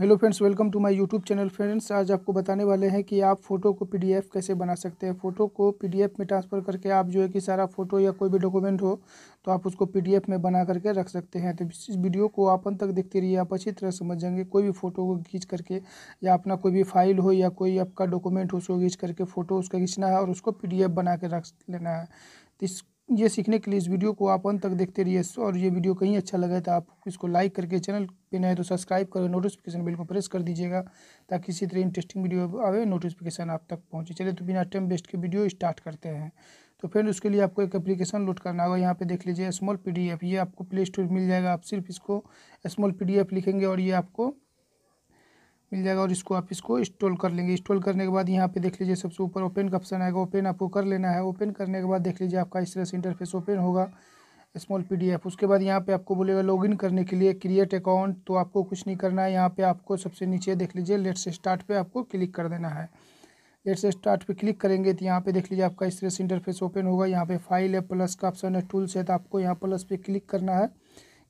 hello friends welcome to my YouTube channel friends आज आपको बताने वाले हैं कि आप फ़ोटो को पीडीएफ कैसे बना सकते हैं फ़ोटो को पीडीएफ में ट्रांसफ़र करके आप जो है कि सारा फ़ोटो या कोई भी डॉक्यूमेंट हो तो आप उसको पीडीएफ में बना करके रख सकते हैं तो इस वीडियो को आप अंत तक देखते रहिए आप अच्छी तरह समझ जाएंगे कोई भी फ़ोटो को खींच करके या अपना कोई भी फाइल हो या कोई आपका डॉक्यूमेंट हो उसको खींच करके फ़ोटो उसका खींचना है और उसको पी बना के रख लेना है तो इस ये सीखने के लिए इस वीडियो को आप अंत तक देखते रहिए और ये वीडियो कहीं अच्छा लगा तो आप इसको लाइक करके चैनल पे नए तो सब्सक्राइब करके नोटिफिकेशन बिल को प्रेस कर दीजिएगा ताकि इसी तरह इंटरेस्टिंग वीडियो आवे नोटिफिकेशन आप तक पहुँचे चले तो बिना टाइम वेस्ट के वीडियो स्टार्ट करते हैं तो फ्रेंड उसके लिए आपको एक अप्लीकेशन लोड करना होगा यहाँ पर देख लीजिए स्मॉल पी ये आपको प्ले स्टोर मिल जाएगा आप सिर्फ इसको स्मॉल पी लिखेंगे और ये आपको मिल जाएगा और इसको आप इसको इंस्टॉल कर लेंगे इंस्टॉल करने के बाद यहाँ पे देख लीजिए सबसे ऊपर ओपन का ऑप्शन आएगा ओपन आपको कर लेना है ओपन करने के बाद देख लीजिए आपका इस तरह से इंटरफेस ओपन होगा स्मॉल पीडीएफ उसके बाद यहाँ पे आपको बोलेगा लॉगिन करने के लिए क्रिएट अकाउंट तो आपको कुछ नहीं करना है यहाँ पे आपको सबसे नीचे देख लीजिए लेट से स्टार्ट पर आपको क्लिक कर देना है लेट से स्टार्ट पे क्लिक करेंगे तो यहाँ पे देख लीजिए आपका इस तरह से इंटरफेस ओपन होगा यहाँ पे फाइल है प्लस का ऑप्शन है टूल्स है तो आपको यहाँ प्लस पे क्लिक करना है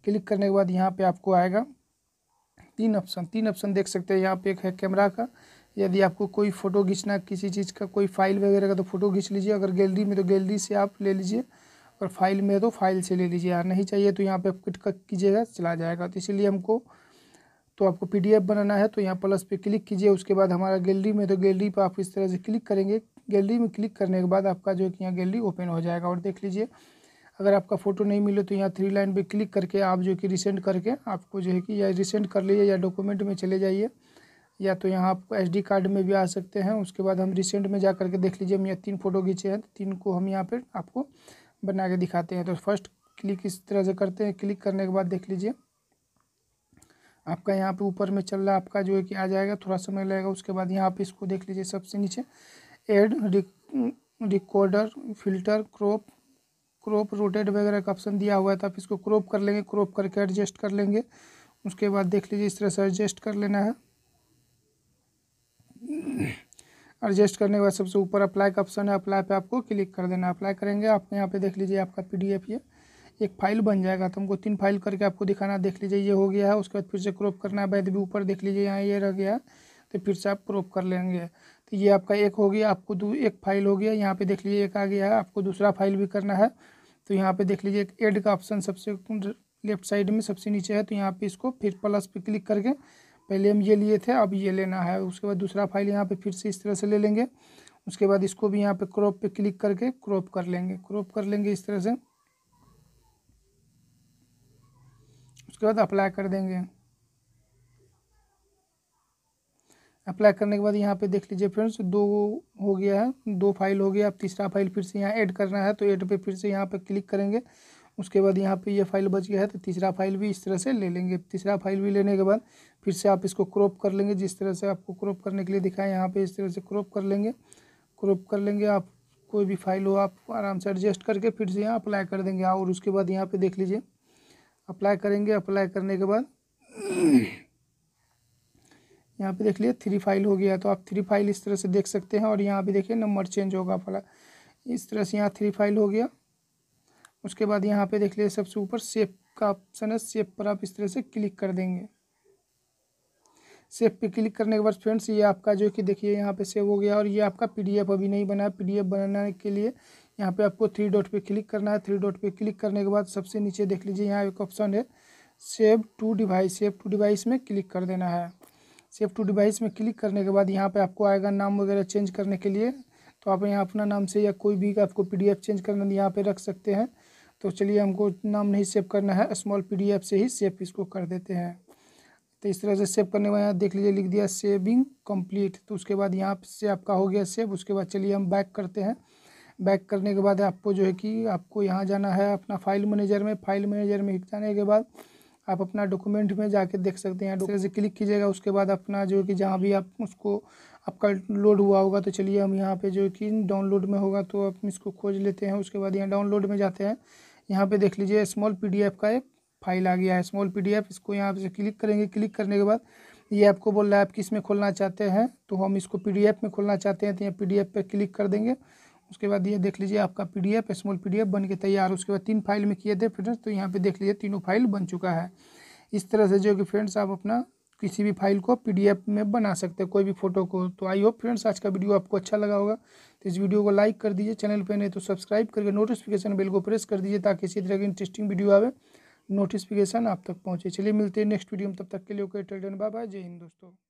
क्लिक करने के बाद यहाँ पे आपको आएगा तीन ऑप्शन तीन ऑप्शन देख सकते हैं यहाँ पे एक है कैमरा का यदि आपको कोई फ़ोटो खींचना किसी चीज़ का कोई फाइल वगैरह का तो फ़ोटो खींच लीजिए अगर गैलरी में तो गैलरी से आप ले लीजिए और फाइल में तो फाइल से ले लीजिए यार नहीं चाहिए तो यहाँ पे आप क्लिक कीजिएगा चला जाएगा तो इसीलिए हमको तो आपको पीडीएफ बनाना है तो यहाँ प्लस पे क्लिक कीजिए उसके बाद हमारा गैलरी में तो गैलरी पर आप इस तरह से क्लिक करेंगे गैलरी में क्लिक करने के बाद आपका जो है यहाँ गैलरी ओपन हो जाएगा और देख लीजिए अगर आपका फ़ोटो नहीं मिले तो यहाँ थ्री लाइन पे क्लिक करके आप जो कि रिसेंट करके आपको जो है कि या रिसेंट कर लीजिए या डॉक्यूमेंट में चले जाइए या तो यहाँ आप डी कार्ड में भी आ सकते हैं उसके बाद हम रिसेंट में जा करके देख लीजिए हम यहाँ तीन फ़ोटो खींचे हैं तो तीन को हम यहाँ पर आपको बना के दिखाते हैं तो फर्स्ट क्लिक इस तरह से करते हैं क्लिक करने के बाद देख लीजिए आपका यहाँ पे ऊपर में चल रहा है आपका जो है कि आ जाएगा थोड़ा समय लगेगा उसके बाद यहाँ आप इसको देख लीजिए सबसे नीचे add recorder filter crop crop rotate वगैरह का ऑप्शन दिया हुआ है तो आप इसको क्रॉप कर लेंगे क्रॉप करके एडजस्ट कर लेंगे उसके बाद देख लीजिए इस तरह से एडजस्ट कर लेना है एडजस्ट करने के बाद सबसे ऊपर अप्लाई का ऑप्शन है अप्लाई पे आपको क्लिक कर देना अप्लाई करेंगे आप यहाँ पे देख लीजिए आपका पीडीएफ ये एक फाइल बन जाएगा तो हमको तीन फाइल करके आपको दिखाना देख लीजिए ये हो गया है उसके बाद फिर से क्रॉप करना है वैद भी ऊपर देख लीजिए यहाँ ये रह गया है तो फिर से आप क्रॉप कर लेंगे तो ये आपका एक हो गया आपको दो एक फाइल हो गया यहाँ पे देख लीजिए एक आ गया है आपको दूसरा फाइल भी करना है तो यहाँ पे देख लीजिए एक एड का ऑप्शन सबसे लेफ्ट साइड में सबसे नीचे है तो यहाँ पे इसको फिर प्लस पे क्लिक करके पहले हम ये लिए थे अब ये लेना है उसके बाद दूसरा फाइल यहाँ पर फिर से इस तरह से ले लेंगे उसके बाद इसको भी यहाँ पर क्रॉप पर क्लिक करके क्रॉप कर लेंगे क्रॉप कर लेंगे इस तरह से उसके बाद अप्लाई कर देंगे अप्लाई करने के बाद यहाँ पे देख लीजिए फ्रेंड्स दो हो गया है दो फाइल हो गया अब तीसरा फाइल फिर से यहाँ ऐड करना है तो ऐड पे फिर से यहाँ पे क्लिक करेंगे उसके बाद यहाँ पे ये यह फाइल बच गया है तो तीसरा फाइल भी इस तरह से ले लेंगे तीसरा फाइल भी लेने के बाद फिर से आप इसको क्रॉप कर लेंगे जिस तरह से आपको क्रॉप करने के लिए दिखाएँ यहाँ पर इस तरह से क्रॉप कर लेंगे क्रॉप कर लेंगे आप कोई भी फाइल हो आप आराम से एडजस्ट करके फिर से यहाँ अप्लाई कर देंगे और उसके बाद यहाँ पर देख लीजिए अप्लाई करेंगे अप्लाई करने के बाद यहाँ पे देख लिए थ्री फाइल हो गया तो आप थ्री फाइल इस तरह से देख सकते हैं और यहाँ पे देखिए नंबर चेंज होगा फला इस तरह से यहाँ थ्री फाइल हो गया उसके बाद यहाँ पे देख लिए सबसे ऊपर सेप का ऑप्शन है सेव पर आप इस तरह से क्लिक कर देंगे सेव पे क्लिक करने के बाद फ्रेंड्स ये आपका जो कि देखिए यहाँ पे सेव हो गया और ये आपका पीडीएफ अभी नहीं बना है पीडीएफ बनाने के लिए यहाँ पे आपको थ्री डॉट पे क्लिक करना है थ्री डॉट पे क्लिक करने के बाद सबसे नीचे देख लीजिए यहाँ एक ऑप्शन है save to device save to device में क्लिक कर देना है सेव टू डिवाइस में क्लिक करने के बाद यहाँ पे आपको आएगा नाम वगैरह चेंज करने के लिए तो आप यहाँ अपना नाम से या कोई भी आपको पीडीएफ चेंज करना यहाँ पे रख सकते हैं तो चलिए हमको नाम नहीं सेव करना है स्मॉल पीडीएफ से ही सेव इसको कर देते हैं तो इस तरह से सेव करने में यहाँ देख लीजिए लिख दिया सेविंग कम्प्लीट तो उसके बाद यहाँ से आपका हो गया सेव उसके बाद चलिए हम बैक करते हैं बैक करने के बाद आपको जो है कि आपको यहाँ जाना है अपना फाइल मैनेजर में फाइल मैनेजर में जाने के बाद आप अपना डॉक्यूमेंट में जाके देख सकते हैं डॉक्टर से क्लिक कीजिएगा उसके बाद अपना जो कि जहाँ भी आप उसको आपका लोड हुआ होगा तो चलिए हम यहाँ पे जो कि डाउनलोड में होगा तो आप इसको खोज लेते हैं उसके बाद यहाँ डाउनलोड में जाते हैं यहाँ पे देख लीजिए स्मॉल पी का एक फाइल आ गया है स्मॉल पी इसको यहाँ से क्लिक करेंगे क्लिक करने के बाद ये आपको बोल रहा है आप किस में खोलना चाहते हैं तो हम इसको पी में खोलना चाहते हैं तो यहाँ पी पे क्लिक कर देंगे उसके बाद ये देख लीजिए आपका P D F small P D F बन के तैयार उसके बाद तीन फाइल में किए थे फ्रेंड्स तो यहाँ पे देख लीजिए तीनों फाइल बन चुका है इस तरह से जो कि फ्रेंड्स आप अपना किसी भी फाइल को पीडीएफ में बना सकते हैं कोई भी फोटो को तो आई होप फ्रेंड्स आज का वीडियो आपको अच्छा लगा होगा तो इस वीडियो को लाइक कर दीजिए चैनल पर नहीं तो सब्सक्राइब करके नोटिफिकेशन बिल को प्रेस कर दीजिए ताकि इसी तरह की इंटरेस्टिंग वीडियो आवे नोटिफिकेशन आप तक पहुँचे चलिए मिलते हैं नेक्स्ट वीडियो में तब तक के लिए ओके टेल डन बाय जय हिंद दोस्तों